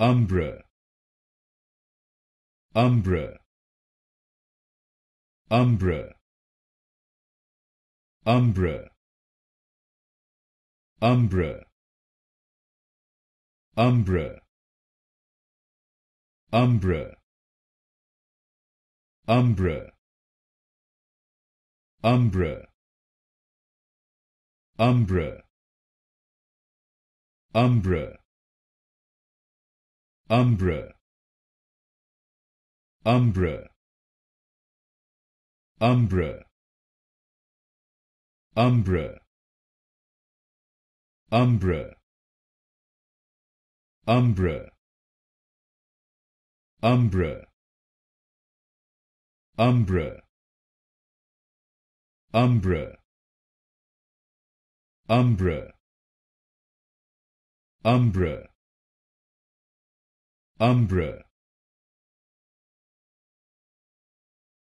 umbra umbra umbra umbra umbra umbra umbra umbra umbra umbra umbra Umbra, Umbra, Umbra, Umbra, Umbra, Umbra, Umbra, Umbra, Umbra, Umbra, Umbra Umbra